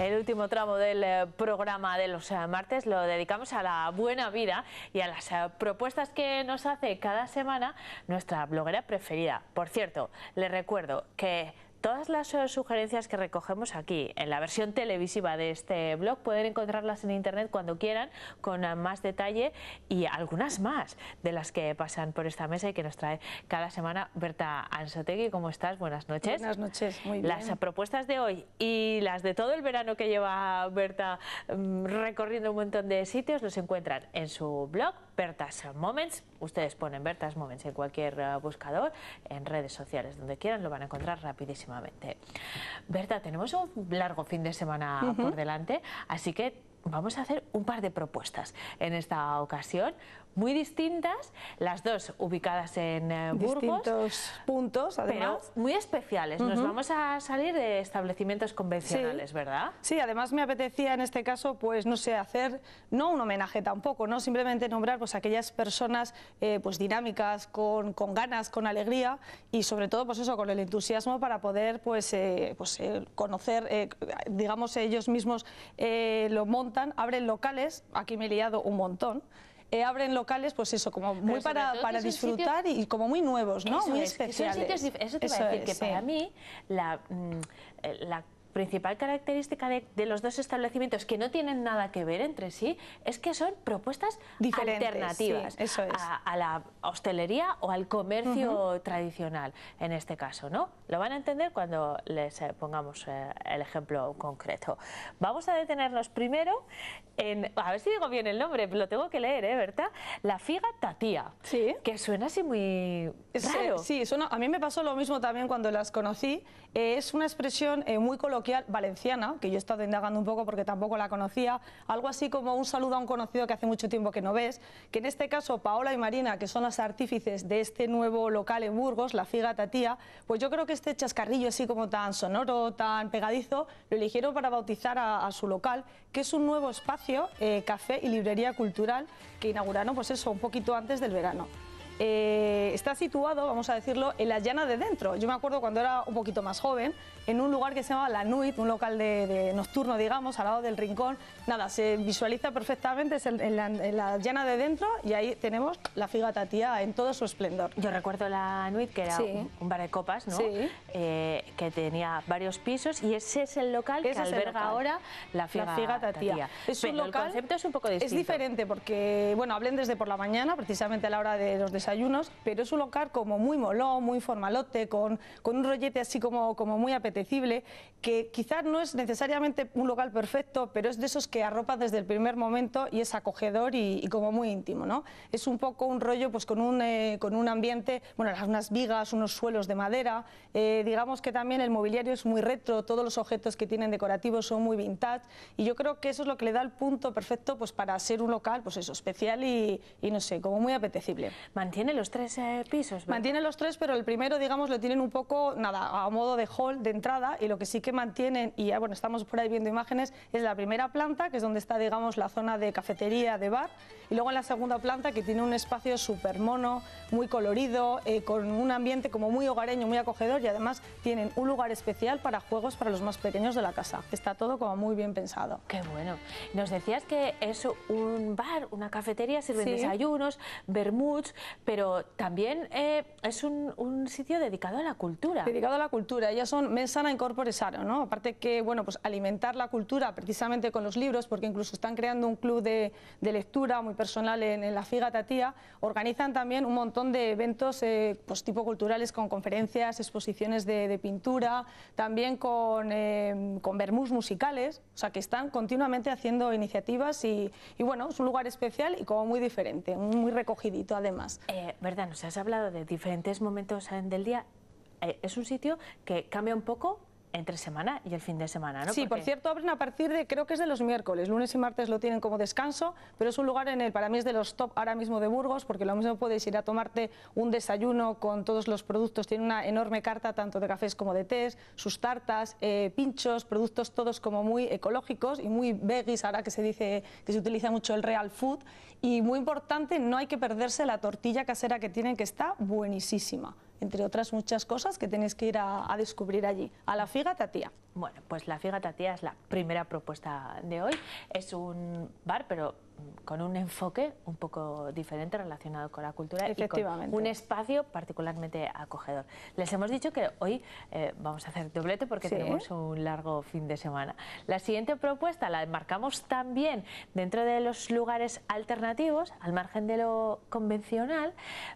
El último tramo del eh, programa de los martes lo dedicamos a la buena vida y a las eh, propuestas que nos hace cada semana nuestra bloguera preferida. Por cierto, les recuerdo que Todas las sugerencias que recogemos aquí en la versión televisiva de este blog pueden encontrarlas en internet cuando quieran con más detalle y algunas más de las que pasan por esta mesa y que nos trae cada semana Berta Ansotegui. ¿Cómo estás? Buenas noches. Buenas noches, muy bien. Las propuestas de hoy y las de todo el verano que lleva Berta mm, recorriendo un montón de sitios los encuentran en su blog Bertas Moments. Ustedes ponen Bertas Moments en cualquier eh, buscador, en redes sociales, donde quieran, lo van a encontrar rapidísimamente. Berta, tenemos un largo fin de semana por delante, así que vamos a hacer un par de propuestas en esta ocasión, muy distintas, las dos ubicadas en eh, Burgos. Distintos puntos, además. Pero muy especiales. Nos vamos a salir de establecimientos convencionales, ¿verdad? Sí, además me apetecía en este caso, pues no sé, hacer, no un homenaje tampoco, no simplemente nombrar pues aquellas personas eh, pues dinámicas, con, con, ganas, con alegría y sobre todo pues eso, con el entusiasmo para poder pues, eh, pues conocer, digamos ellos mismos lo abren locales, aquí me he liado un montón, eh, abren locales, pues eso, como muy para, para disfrutar y como muy nuevos, ¿no? muy es, especiales. eso te va a decir que para mí la mm, eh, principal característica de, los dos establecimientos que no tienen nada que ver entre sí es que son propuestas alternativas a, la hostelería o al comercio tradicional en este caso, ¿no? Lo van a entender cuando les eh, pongamos eh, el ejemplo concreto. Vamos a detenernos primero en, a ver si digo bien el nombre, lo tengo que leer, ¿eh, La figa tatía, ¿Sí? que suena así muy raro. Sí, a mí me pasó lo mismo también cuando las conocí, eh, es una expresión muy coloquial valenciana, que yo he estado indagando un poco porque tampoco la conocía, algo así como un saludo a un conocido que hace mucho tiempo que no ves, que en este caso Paola y Marina, que son las artífices de este nuevo local en Burgos, la Figa Tatía, pues yo creo que este chascarrillo así como tan sonoro, tan pegadizo, lo eligieron para bautizar a, su local, que es un nuevo espacio, eh, café y librería cultural, que inauguraron pues eso, un poquito antes del verano. Eh, está situado, vamos a decirlo, en la llana de dentro. Yo me acuerdo cuando era un poquito más joven, en un lugar que se llamaba La Nuit, un local de, nocturno, digamos, al lado del rincón. Nada, se visualiza perfectamente, es en, la, llana de dentro y ahí tenemos la Figa Tatía en todo su esplendor. Yo recuerdo La Nuit, que era un, bar de copas, ¿no? Eh, que tenía varios pisos y ese es el local que alberga ahora la Figa la Es un local, el concepto es un poco distinto. Es diferente porque, bueno, hablen desde por la mañana, precisamente a la hora de los desayunos ayunos, pero es un local como muy molón, muy formalote, con, con un rollete así como, como muy apetecible, que quizás no es necesariamente un local perfecto, pero es de esos que arropa desde el primer momento y es acogedor y, como muy íntimo, ¿no? Es un poco un rollo pues con un, eh, con un ambiente, bueno, unas vigas, unos suelos de madera, eh, digamos que también el mobiliario es muy retro, todos los objetos que tienen decorativos son muy vintage y yo creo que eso es lo que le da el punto perfecto pues para ser un local, pues eso, especial y, y no sé, como muy apetecible. Mantiene ¿Mantiene los tres eh, pisos? Mantiene los tres, pero el primero, digamos, lo tienen un poco, nada, a modo de hall, de entrada, y lo que sí que mantienen, y bueno, estamos por ahí viendo imágenes, es la primera planta, que es donde está, digamos, la zona de cafetería, de bar, y luego en la segunda planta, que tiene un espacio súper mono, muy colorido, eh, con un ambiente como muy hogareño, muy acogedor, y además tienen un lugar especial para juegos para los más pequeños de la casa. Está todo como muy bien pensado. Qué bueno. Nos decías que es un bar, una cafetería, sirve desayunos, vermuts, pero también eh, es un, sitio dedicado a la cultura. Dedicado a la cultura, ellas son mensana en ¿no? Aparte que, bueno, pues alimentar la cultura precisamente con los libros, porque incluso están creando un club de, lectura muy personal en, la Figa Tatía, organizan también un montón de eventos eh, pues tipo culturales con conferencias, exposiciones de, pintura, también con, eh, musicales, o sea que están continuamente haciendo iniciativas y, y bueno, es un lugar especial y como muy diferente, muy recogidito además. Eh, verdad, nos has hablado de diferentes momentos del día. Eh, es un sitio que cambia un poco entre semana y el fin de semana, ¿no? Sí, por cierto, abren a partir de, creo que es de los miércoles, lunes y martes lo tienen como descanso, pero es un lugar en el, para mí es de los top ahora mismo de Burgos, porque lo mismo puedes ir a tomarte un desayuno con todos los productos, tiene una enorme carta tanto de cafés como de tés, sus tartas, eh, pinchos, productos todos como muy ecológicos y muy veggies, ahora que se dice que se utiliza mucho el real food, y muy importante, no hay que perderse la tortilla casera que tienen, que está buenísima entre otras muchas cosas que tenéis que ir a, descubrir allí, a la Figa Tatía. Bueno, pues la Figa Tatía es la primera propuesta de hoy. Es un bar, pero con un enfoque un poco diferente relacionado con la cultura y con un espacio particularmente acogedor. Les hemos dicho que hoy eh, vamos a hacer doblete porque tenemos un largo fin de semana. La siguiente propuesta la marcamos también dentro de los lugares alternativos, al margen de lo convencional,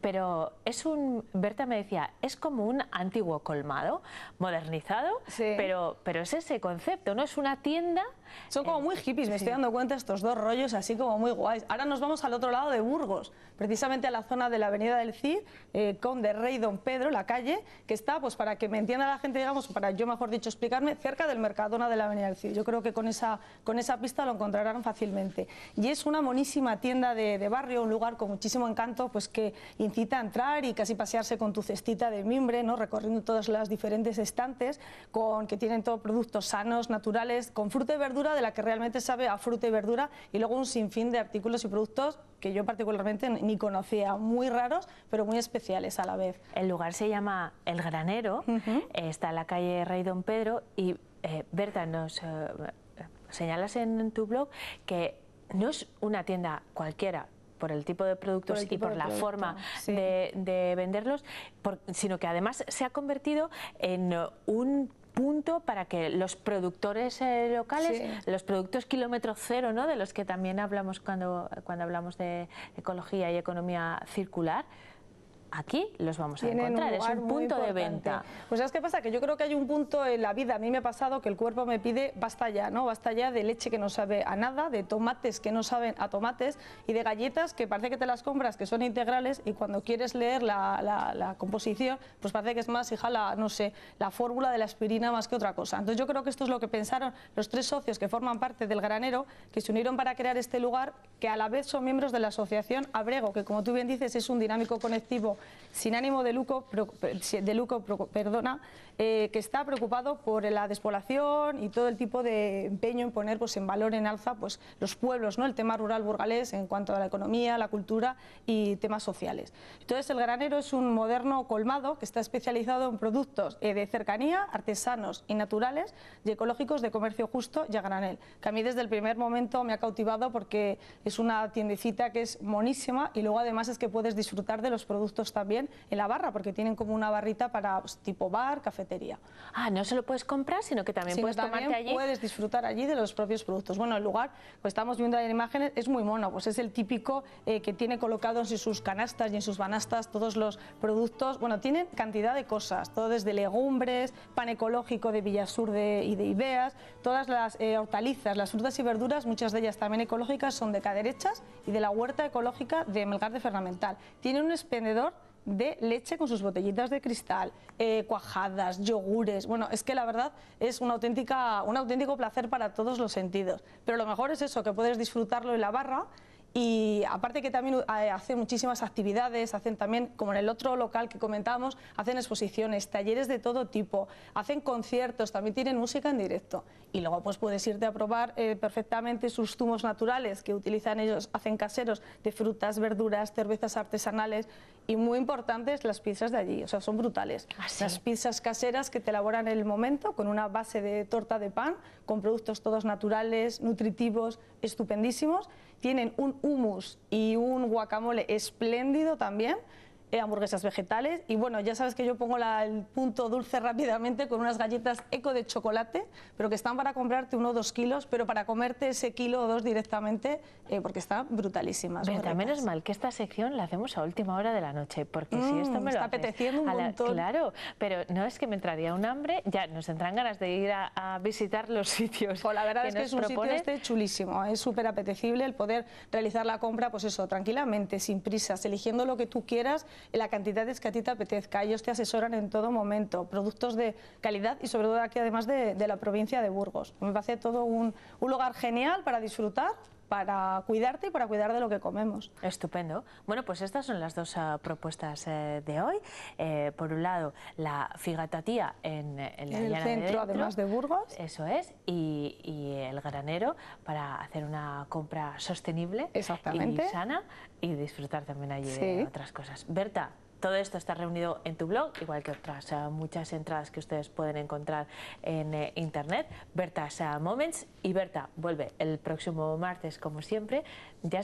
pero es un, Berta me decía, es como un antiguo colmado, modernizado, pero, pero es ese concepto, ¿no? Es una tienda son como eh, muy hippies, me estoy dando cuenta estos dos rollos así como muy guays. Ahora nos vamos al otro lado de Burgos, precisamente a la zona de la Avenida del Cid, eh, Con Conde Rey Don Pedro, la calle, que está, pues para que me entienda la gente, digamos, para yo mejor dicho explicarme, cerca del Mercadona de la Avenida del Cid. Yo creo que con esa, con esa pista lo encontrarán fácilmente. Y es una monísima tienda de, de barrio, un lugar con muchísimo encanto, pues que incita a entrar y casi pasearse con tu cestita de mimbre, ¿no? recorriendo todas las diferentes estantes, con que tienen todos productos sanos, naturales, con fruta y verdura de la que realmente sabe a fruta y verdura y luego un sinfín de artículos y productos que yo particularmente ni conocía, muy raros pero muy especiales a la vez. El lugar se llama El Granero, está en la calle Rey Don Pedro y eh, Berta nos eh, señalas en, tu blog que no es una tienda cualquiera, por el tipo de productos y por la forma de, venderlos, sino que además se ha convertido en un punto para que los productores eh, locales, los productos kilómetro cero, ¿no? de los que también hablamos cuando, cuando hablamos de ecología y economía circular, aquí los vamos a encontrar, es un punto de venta. Pues ¿sabes qué pasa? Que yo creo que hay un punto en la vida, a mí me ha pasado que el cuerpo me pide basta ya, ¿no? Basta ya de leche que no sabe a nada, de tomates que no saben a tomates y de galletas que parece que te las compras que son integrales y cuando quieres leer la, la composición, pues parece que es más, hija, la, no sé, la fórmula de la aspirina más que otra cosa. Entonces yo creo que esto es lo que pensaron los tres socios que forman parte del granero, que se unieron para crear este lugar, que a la vez son miembros de la asociación Abrego, que como tú bien dices es un dinámico conectivo sin ánimo de lucro, eh, de Luco, perdona, eh, que está preocupado por la despoblación y todo el tipo de empeño en poner pues, en valor, en alza, pues, los pueblos, ¿no? el tema rural burgalés en cuanto a la economía, la cultura y temas sociales. Entonces, el granero es un moderno colmado que está especializado en productos eh, de cercanía, artesanos y naturales y ecológicos de comercio justo y a granel, que a mí desde el primer momento me ha cautivado porque es una tiendecita que es monísima y luego además es que puedes disfrutar de los productos también en la barra, porque tienen como una barrita para pues, tipo bar, cafetería. Ah, no solo puedes comprar, sino que también puedes tomarte puedes disfrutar allí de los propios productos. Bueno, el lugar, pues estamos viendo en imágenes, es muy mono, pues es el típico eh, que tiene colocados en sus canastas y en sus banastas todos los productos. Bueno, tienen cantidad de cosas, todo desde legumbres, pan ecológico de Villasur y de Ibeas, todas las eh, hortalizas, las frutas y verduras, muchas de ellas también ecológicas, son de Caderechas y de la huerta ecológica de Melgar de Fernamental. Tiene un expendedor de leche con sus botellitas de cristal, eh, cuajadas, yogures. Bueno, es que la verdad es auténtica, un auténtico placer para todos los sentidos. Pero lo mejor es eso, que puedes disfrutarlo en la barra y aparte que también eh, hacen muchísimas actividades, hacen también, como en el otro local que comentábamos, hacen exposiciones, talleres de todo tipo, hacen conciertos, también tienen música en directo. Y luego pues puedes irte a probar eh, perfectamente sus zumos naturales que utilizan ellos, hacen caseros de frutas, verduras, cervezas artesanales y muy importantes las pizzas de allí, o sea, son brutales. Ah, las pizzas caseras que te elaboran en el momento con una base de torta de pan, con productos todos naturales, nutritivos, estupendísimos tienen un humus y un guacamole espléndido también. Eh, hamburguesas vegetales. Y bueno, ya sabes que yo pongo la, el punto dulce rápidamente con unas galletas eco de chocolate, pero que están para comprarte uno o dos kilos, pero para comerte ese kilo o dos directamente, eh, porque están brutalísimas. Pero también es mal que esta sección la hacemos a última hora de la noche, porque si mm, esto me está apeteciendo un montón. claro, pero no es que me entraría un hambre, ya nos entran ganas de ir a, visitar los sitios. O pues la verdad es que es un sitio este chulísimo, es súper apetecible el poder realizar la compra, pues eso, tranquilamente, sin prisas, eligiendo lo que tú quieras en la cantidad de que apetezca. Ellos te asesoran en todo momento, productos de calidad y sobre todo aquí además de, la provincia de Burgos. Me parece todo un lugar genial para disfrutar, para cuidarte y para cuidar de lo que comemos. Estupendo. Bueno, pues estas son las dos ah, propuestas eh, de hoy. Eh, por un lado, la figatatía en, eh, en, el centro, además de Burgos. Eso es. Y, el granero para hacer una compra sostenible y sana y disfrutar también allí de otras cosas. Berta, todo esto está reunido en tu blog, igual que otras eh, muchas entradas que ustedes pueden encontrar en eh, internet. internet. sea Moments y Berta vuelve el próximo martes, como siempre. ¿Ya,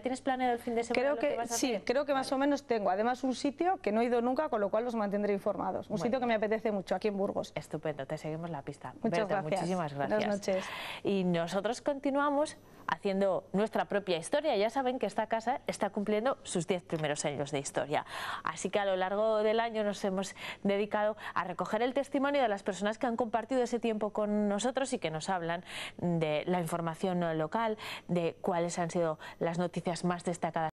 tienes planeado el fin de semana? Creo que, sí, creo que más o menos tengo. Además, un sitio que no he ido nunca, con lo cual los mantendré informados. Un sitio que me apetece mucho, aquí en Burgos. Estupendo, te seguimos la pista. Muchas gracias. Muchísimas gracias. Buenas noches. Y nosotros continuamos haciendo nuestra propia historia. Ya saben que esta casa está cumpliendo sus 10 primeros años de historia. Así que a lo largo del año nos hemos dedicado a recoger el testimonio de las personas que han compartido ese tiempo con nosotros y que nos hablan de la información local, de cuáles han sido las noticias más destacadas.